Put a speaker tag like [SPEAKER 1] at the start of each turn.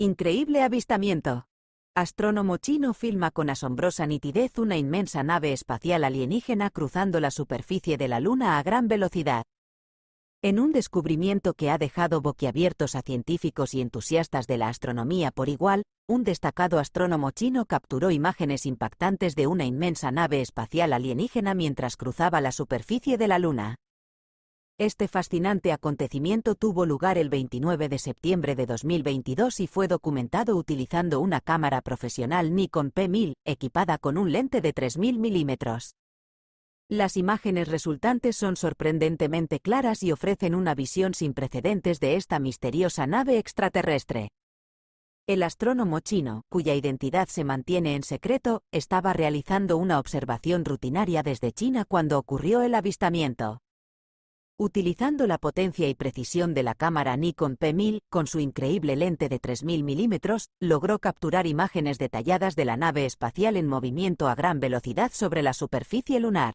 [SPEAKER 1] Increíble avistamiento. Astrónomo chino filma con asombrosa nitidez una inmensa nave espacial alienígena cruzando la superficie de la Luna a gran velocidad. En un descubrimiento que ha dejado boquiabiertos a científicos y entusiastas de la astronomía por igual, un destacado astrónomo chino capturó imágenes impactantes de una inmensa nave espacial alienígena mientras cruzaba la superficie de la Luna. Este fascinante acontecimiento tuvo lugar el 29 de septiembre de 2022 y fue documentado utilizando una cámara profesional Nikon P1000, equipada con un lente de 3000 milímetros. Las imágenes resultantes son sorprendentemente claras y ofrecen una visión sin precedentes de esta misteriosa nave extraterrestre. El astrónomo chino, cuya identidad se mantiene en secreto, estaba realizando una observación rutinaria desde China cuando ocurrió el avistamiento utilizando la potencia y precisión de la cámara Nikon P1000 con su increíble lente de 3000 milímetros, logró capturar imágenes detalladas de la nave espacial en movimiento a gran velocidad sobre la superficie lunar.